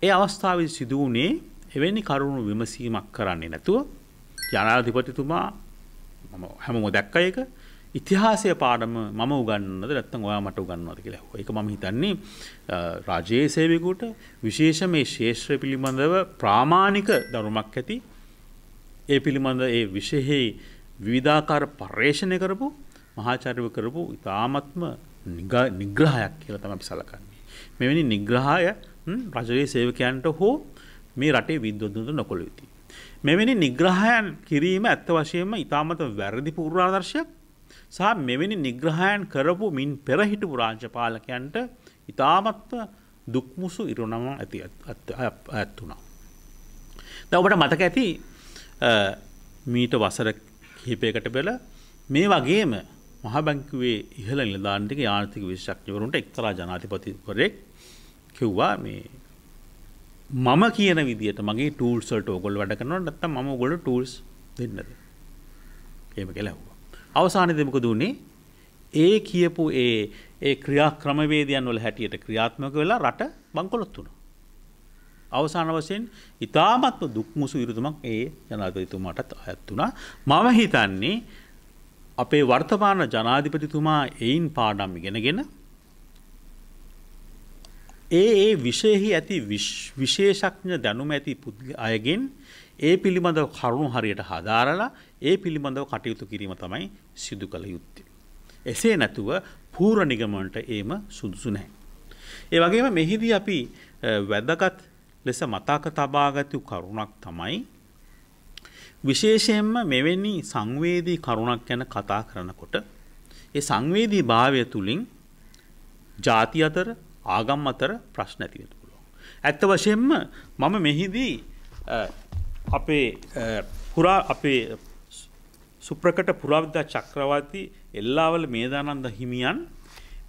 S2: ඒ අවස්ථාව සිදු වුණේ එවැනි කරුණු විමසීමක් කරන්නේ නැතුව ජනාධිපතිතුමා මම හැමෝම දැක්ක එක ඉතිහාසය පාඩම මම උගන්නද නැත්තම් ඔයා මට උගන්වනවද කියලා. ඒක මම හිතන්නේ රාජයේ සේවකයෙකුට විශේෂ මේ ශේෂ්ත්‍ර පිළිබඳව ප්‍රාමාණික දරුමක් ඇති ඒ පිළිබඳ ඒ විශෙහි විවිධාකාර පර්යේෂණය කරපු මහාචාර්යව කරපු ඉතාමත්ම නිග්‍රහයක් කියලා තමයි අපි සලකන්නේ. මෙවැනි නිග්‍රහය රජයේ සේවකයන්ට හෝ මේ රටේ විද්වතුන්ට නොකළ යුතුයි. මෙවැනි නිග්‍රහයන් කිරීම ඇත්ත වශයෙන්ම ඉතාමත වැරදි පූර්වාදර්ශයක් සහ මෙවැනි නිග්‍රහයන් කරපු මින් පෙරහිටපු රාජපාලකයන්ට ඉතාමත්ම දුක්මුසු ඉරුණම ඇති ඇත් වුණා. දැන් ඔබට මතක ඇති මීට වසර හිපයකට පෙළ මේ වගේම මහබැංකුවේ ඉහළ නිලධාන්ටික ආර්ථික විශක්්‍යවරුන්ට එක්තරා ජනාතිපතිවරෙක් කිව්වා මේ මම කියන විදිට මගේ ටූල්සල්ට ඕගොල් වැඩ කරනවා නැත්ත ම ගොල ටූල්ස් දෙන්නද ඒම කෙලැහ්වා. අවසාන දෙමක දුන්නේ ඒ කියපු ඒ ඒ ක්‍රියා ක්‍රමවේදයන් වල හැටියට ක්‍රියාත්මක වෙලා රට බංකොලොත් වුණා. අවසාන වශයෙන් ඉතාමත්ම දුක්මුසු විරුතුමක් ඒ ජනාධපතිතුමාටත් අයත් වුණා මම හිතන්නේ අපේ වර්තමාන ජනාධිපතිතුමා එයින් පාඩම් ඉගෙනගෙන ඒ ඒ විෂයෙහි ඇති විශේෂඥ දැනුම ඇති අයගෙන් ඒ පිළිබඳව කරුණු හරියට හදාරලා ඒ පිළිබඳව කටයුතු කිරීම තමයි සිදු කළ යුත්තේ. එසේ නැතුව පූර නිගමනට ඒම සුදුසු නැහැ. ඒ වගේම මෙහිදී අපි වැදගත් ලෙස මතක තබාගත කරුණක් තමයි විශේෂයෙන්ම මෙවැනි සංවේදී කරුණක් ගැන කතා කරනකොට ඒ සංවේදී භාවය තුළින් ජාති අතර ආගම් අතර ප්‍රශ්න ඇති වෙන්න පුළුවන්. ඇත්ත වශයෙන්ම මම මෙහිදී අපේ පුරා අපේ සුප්‍රකට පුරාවිද්‍යා චක්‍රවර්ති එල්ලාවල මේදානන්ද හිමියන්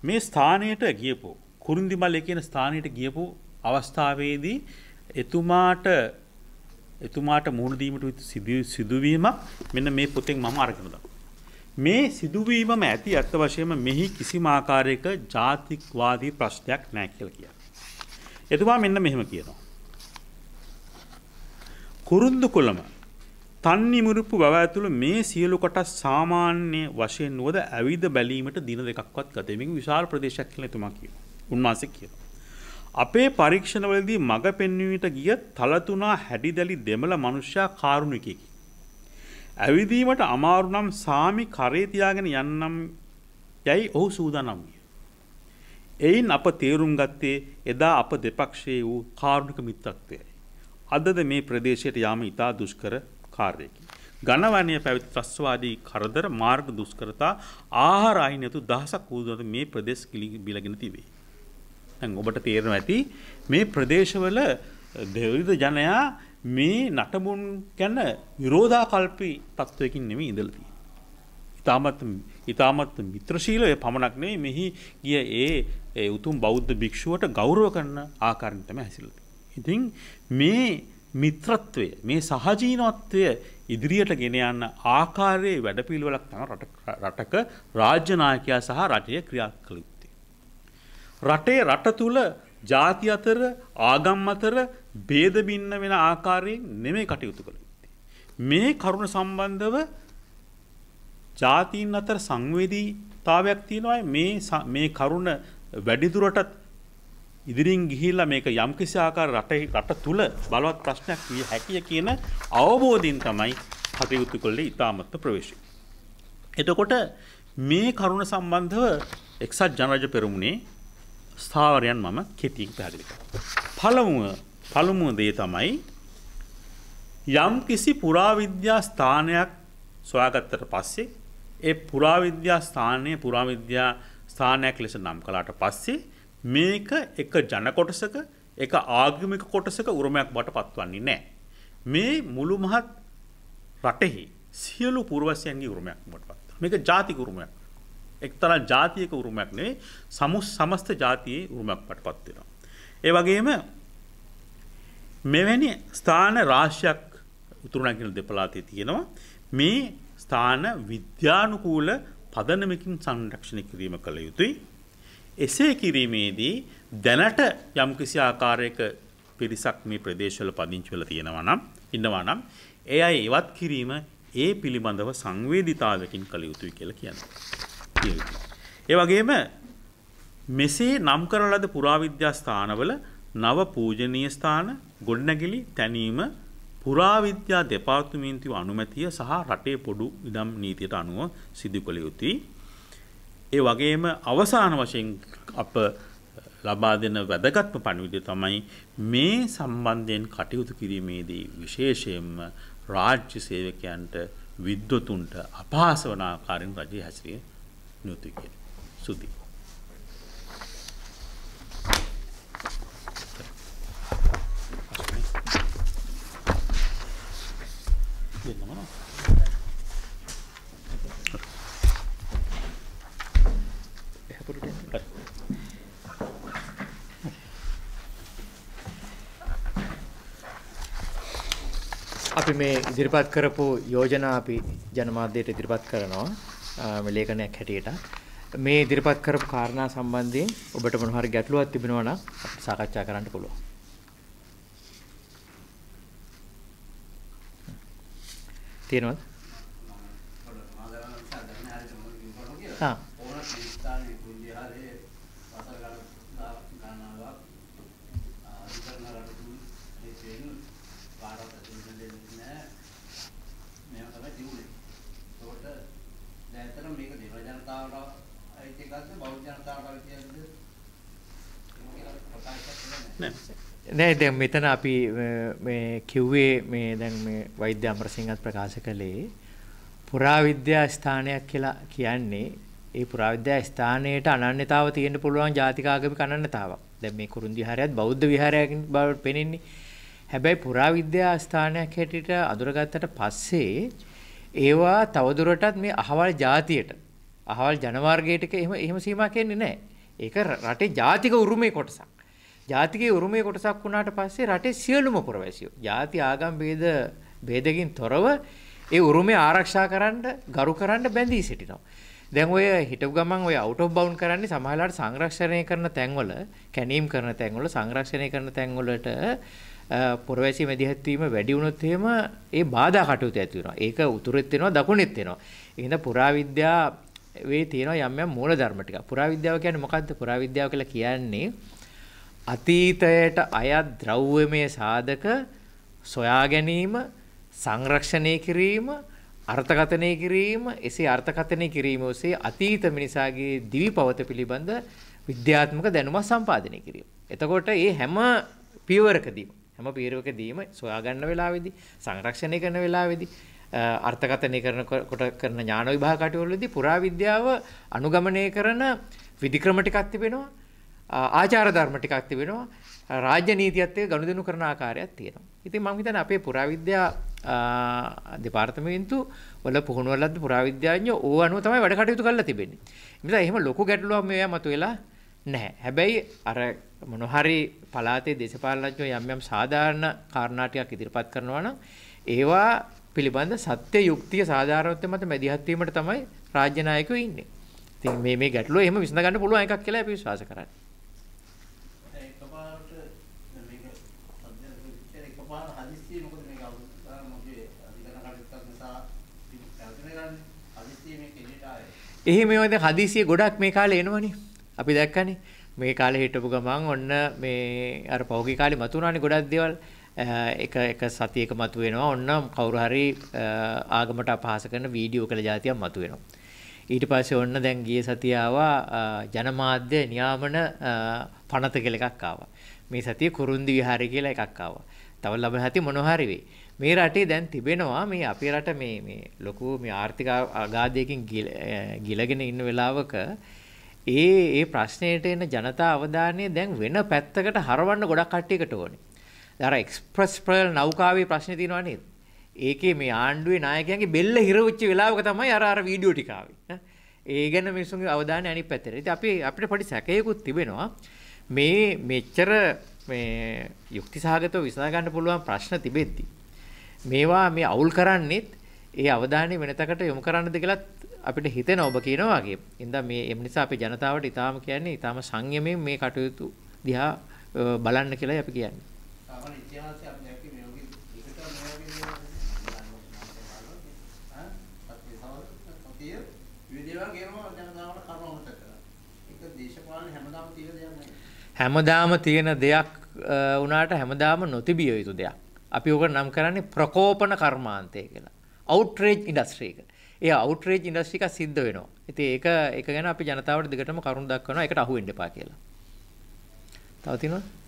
S2: මේ ස්ථානයට ගියපෝ කුරුන්දිමලේ කියන ස්ථානයට ගියපෝ අවස්ථාවේදී එතුමාට එතුමාට මුහුණ දීමට සිදුවීමක් මෙන්න මේ පොතෙන් මම අරගෙන දා. මේ සිදුවීමම ඇති අත්ත වශයෙන්ම මෙහි කිසිම ආකාරයක ජාතිකවාදී ප්‍රශ්නයක් නැහැ කියලා කියනවා. එතුමා මෙන්න මෙහෙම කියනවා. කුරුන්දු කුලම තන්නි මුරුප්පු බව ඇතුළු මේ සියලු කොටස් සාමාන්‍ය වශයෙන් නුවද ඇවිද බැලීමට දින දෙකක්වත් ගත වෙමින් විශාල ප්‍රදේශයක් කියලා එතුමා කියනවා. උන්වහන්සේ කියනවා. අපේ පරීක්ෂණවලදී මඟ පෙන්වීමට ගිය තලතුනා හැඩිදැලි දෙමළ මනුෂ්‍යයා කාරුණිකෙකි. ඇවිදීමට අමාරු නම් සාමි කරේ තියාගෙන යන්නම් යයි ඔහු සූදානම් විය. එයින් අප තේරුම් ගත්තේ එදා අප දෙපක්ෂයේ වූ කාරුණික මිත්‍රත්වයයි. අදද මේ ප්‍රදේශයට යාම ඉතා දුෂ්කර කාර්යයකි. ඝනවනය පැවති ත්‍රස්වාදී කරදර මාර්ග දුෂ්කරතා ආහාර අහිමි නැතු දහසක් වූ මේ ප්‍රදේශ බිලගෙන තිබේ. දැන් ඔබට තේරෙනවා ඇති මේ ප්‍රදේශවල දෙවිද ජනයා මේ නටබුන් ගැන විරෝධාකල්පි තත්ත්වයකින් නෙමෙයි ඉඳලා තියෙන්නේ. ඊටමත් ඊටමත් මිත්‍රශීලයේ පමණක් නෙමෙයි මෙහි ගිය ඒ ඒ උතුම් බෞද්ධ භික්ෂුවට ගෞරව කරන ආකාරයෙන් තමයි හැසිරෙලා තියෙන්නේ. ඉතින් මේ මිත්‍රත්වය මේ සහජීනත්වය ඉදිරියට ගෙන යන ආකාරයේ වැඩපිළිවෙලක් තමයි රටක රාජ්‍ය නායකයා සහ රටය ක්‍රියා කළ යුත්තේ. රටේ රට තුල ಜಾති අතර ආගම් අතර ભેද බින්න වෙන ආකාරයෙන් නෙමෙයි කටයුතු කළ යුත්තේ. මේ කරුණ සම්බන්ධව ජාතීන් අතර සංවේදීතාවයක් තියෙනවා මේ මේ කරුණ වැඩිදුරටත් ඉදිරින් ගිහිල්ලා මේක යම්කිසි ආකාර රටේ රට තුල බලවත් ප්‍රශ්නයක් විය හැකිය කියන අවබෝධයෙන් තමයි කටයුතු කළේ ඉතාමත් ප්‍රවේශී. එතකොට මේ කරුණ සම්බන්ධව එක්සත් ජනරජ පෙරමුණේ ස්ථාවරයන් මම කෙටියෙන් පැහැදිලි පළමුව පළමුව දේ තමයි යම් කිසි පුරාවිද්‍යා ස්ථානයක් සොයාගත්තට පස්සේ ඒ පුරාවිද්‍යා ස්ථානයේ පුරාවිද්‍යා ස්ථානයක් ලෙස නම් කළාට පස්සේ මේක එක ජන කොටසක එක ආගමික කොටසක උරුමයක් බවට පත්වන්නේ නැහැ. මේ මුළු මහත් රටෙහි සියලු පුරවැසියන්ගේ උරුමයක් බවට පත්වනවා. මේක ජාතික උරුමයක්. එක්තරා ජාතියක උරුමයක් නෙවෙයි සමුස් සමස්ත ජාතියේ උරුමයක් වටපත් වෙනවා. ඒ වගේම මෙවැනි ස්ථාන රාශියක් උතුරුණැගින දෙපළාතේ තියෙනවා. මේ ස්ථාන විද්‍යානුකූල පදනමකින් සංරක්ෂණය කිරීම කළ යුතුයි. එසේ කිරීමේදී දැනට යම්කිසි ආකාරයක පිරිසක් මේ ප්‍රදේශවල පදිංචි වෙලා තියෙනවා නම් ඉන්නවා නම් ඒ අය ඉවත් කිරීම ඒ පිළිබඳව සංවේදීතාවයකින් කළ යුතුයි කියලා කියනවා. කියලා. ඒ වගේම මෙසේ නම් කරන ලද පුරාවිද්‍යා ස්ථානවල නව පූජනීය ස්ථාන ගොඩනැගිලි තැනීම පුරාවිද්‍යා දෙපාර්තමේන්තුව අනුමැතිය සහ රටේ පොඩු ඉඩම් නීතියට අනුව සිදු කළ යුතුයි. ඒ වගේම අවසාන වශයෙන් අප ලබා දෙන වැදගත්ම පණිවිඩය තමයි මේ සම්බන්ධයෙන් කටයුතු කිරීමේදී විශේෂයෙන්ම රාජ්‍ය සේවකයන්ට විද්වතුන්ට අපහාස වන ආකාරයෙන් රජය හැසිරිය नोटिक सुदीप
S1: ಅಪಿ ಮೇ ಇದರಪತ್ ಕರಪೋ ಯೋಜನೆ ಅಪಿ ಜನಮಾಧ್ಯೆತೆ ಇದರಪತ್ಕರಣೋ ලේඛනයක් හැටියට මේ ඉදිරිපත් කරපු කාරණා සම්බන්ධයෙන් ඔබට මොන හරි ගැටලුවක් තිබෙනවා නම් අපිට සාකච්ඡා කරන්න පුළුවන්. තියෙනවද? ආ නෑ දැන් මෙතන අපි මේ කිව්වේ මේ දැන් මේ වෛද්‍ය අමරසිංහත් ප්‍රකාශ කළේ පුරාවිද්‍යා ස්ථානයක් කියලා කියන්නේ ඒ පුරාවිද්‍යා ස්ථානයට අනන්‍යතාව තියෙන්න පුළුවන් ජාතිකාගමික අනන්‍යතාවක්. දැන් මේ කුරුන්දි විහාරයත් බෞද්ධ විහාරයක් බවට පෙනෙන්නේ. හැබැයි පුරාවිද්‍යා ස්ථානයක් හැටියට අඳුරගත්තට පස්සේ ඒවා තවදුරටත් මේ අහවල් ජාතියට අහවල් ජනවර්ගයට එහෙම එහෙම සීමා කියන්නේ නැහැ. ඒක රටේ ජාතික උරුමේ කොටසක්. ජාතිකයේ උරුමයේ කොටසක් වුණාට පස්සේ රටේ සියලුම පුරවැසියෝ ජාති ආගම් ભેද ભેදකින් තොරව ඒ උරුමය ආරක්ෂා කරන්න, ගරු කරන්න බැඳී සිටිනවා. දැන් ඔය හිටපු ගමන් ඔය අවුට් ඔෆ් බවුන්ඩ් කරන්නේ සමහරවිට සංරක්ෂණය කරන තැන්වල, කැණීම් කරන තැන්වල, සංරක්ෂණය කරන තැන්වලට පුරවැසිය මැදිහත් වීම වැඩි වුණොත් එහෙම ඒ බාධා කටයුතු ඇති වෙනවා. ඒක උතුරෙත් වෙනවා, දකුණෙත් වෙනවා. ඒ හින්දා පුරාවිද්‍යා වේ තියෙනවා යම් යම් මූලධර්ම ටික. පුරාවිද්‍යාව කියන්නේ මොකද්ද? පුරාවිද්‍යාව කියලා කියන්නේ අතීතයට අයත් ද්‍රව්‍යමය සාධක සොයා ගැනීම සංරක්ෂණය කිරීම අර්ථකථනය කිරීම එසේ අර්ථකථනය කිරීම ඔසේ අතීත මිනිසාගේ දිවි පවත පිළිබඳ විද්‍යාත්මක දැනුම සම්පාදනය කිරීම. එතකොට ඒ හැම පියවරකදීම හැම පියවරකදීම සොයාගන්න වෙලාවේදී සංරක්ෂණය කරන වෙලාවේදී අර්ථකථනය කරන කොට කරන ඥාන විභාග කටයුතුවලදී පුරාවිද්‍යාව අනුගමනය කරන විධික්‍රම ටිකක් තිබෙනවා. ආචාර ධර්ම ටිකක් තිබෙනවා රාජ්‍ය නීතියත් එක්ක ගනුදෙනු කරන ආකාරයක් තියෙනවා. ඉතින් මම හිතන්නේ අපේ පුරාවිද්‍යා දෙපාර්තමේන්තු වල පුහුණු වලද්ද පුරාවිද්‍යාඥයෝ ඕ අනුව තමයි වැඩ කටයුතු කරලා තිබෙන්නේ. නිසා එහෙම ලොකු ගැටලුවක් මේවා මතුවෙලා නැහැ. හැබැයි අර මොන හරි පළාතේ දේශපාලනඥයෝ යම් යම් සාධාරණ කාරණා ටිකක් ඉදිරිපත් කරනවා නම් ඒවා පිළිබඳ සත්‍ය යුක්තිය සාධාරණත්වය මත මැදිහත් වීමට තමයි රාජ්‍ය නායකයෝ ඉන්නේ. ඉතින් මේ මේ ගැටලුව එහෙම විසඳ ගන්න පුළුවන් එකක් කියලා අපි විශ්වාස කරන්නේ. එහෙම ඒවා දැන් හදිසිය ගොඩක් මේ කාලේ එනවනේ. අපි දැක්කනේ මේ කාලේ හිටපු ගමන් ඔන්න මේ අර පෞගි කාලේ මතුනානේ ගොඩක් දේවල් එක එක සතියක මතුවෙනවා. ඔන්න කවුරු හරි ආගමට අපහාස කරන වීඩියෝ කළ જાතියක් මතුවෙනවා. ඊට පස්සේ ඔන්න දැන් ගිය සතිය ආවා ජනමාධ්‍ය නියාමන පනත කියලා එකක් ආවා. මේ සතිය කුරුන්දි විහාරය කියලා එකක් ආවා. තව ලබන සතිය මොනවා හරි වෙයි. මේ රටේ දැන් තිබෙනවා මේ අපේ රට මේ මේ ලොකු මේ ආර්ථික අගාධයකින් ගිලගෙන ඉන්න වෙලාවක ඒ ඒ ප්‍රශ්නයට එන ජනතා අවධානය දැන් වෙන පැත්තකට හරවන්න ගොඩක් කට්ටියකට ඕනේ. අර එක්ස්ප්‍රස් ප්‍රල් නෞකාවේ ප්‍රශ්නේ තියෙනවා නේද? ඒකේ මේ ආණ්ඩුවේ නායකයන්ගේ බෙල්ල හිරවිච්ච වෙලාවක තමයි අර අර වීඩියෝ ටික ආවේ. ඒ ගැන මිනිස්සුන්ගේ අවධානය අනිත් පැත්තට. ඉතින් අපි අපිට පොඩි සැකයකුත් තිබෙනවා. මේ මෙච්චර මේ යුක්තිසහගතව විසඳ ගන්න පුළුවන් ප්‍රශ්න තිබෙද්දී මේවා මේ අවුල් කරන්නේත් ඒ අවධානය වෙනතකට යොමු කරන්නද කියලත් අපිට හිතෙන ඔබ කියනවා වගේ. ඉතින් මේ එම් නිසා අපේ ජනතාවට ඊටාම කියන්නේ ඊටාම සංයමයෙන් මේ කටයුතු දිහා බලන්න කියලායි අපි කියන්නේ. සාමාන්‍ය ඉතිහාසය අපි දැක්කේ මේ වගේ විකට මේ වගේ විදේවල් ගේනවා ජනතාවට කරුණාවට කරලා. ඒක දේශපාලන හැමදාම තියෙන දෙයක් නෙවෙයි. හැමදාම තියෙන දෙයක් වුණාට හැමදාම නොතිබිය යුතු දෙයක්. අපි ඕක නම් කරන්නේ ප්‍රකෝපන කර්මාන්තය කියලා. අවුට්‍රේජ් ඉන්ඩස්ට්‍රී එක. ඒ අවුට්‍රේජ් ඉන්ඩස්ට්‍රී එක සිද්ධ වෙනවා. ඉතින් ඒක ඒක ගැන අපි ජනතාවට දිගටම කරුණු දක්වනවා. ඒකට අහු වෙන්න එපා කියලා. තව තියෙනවද?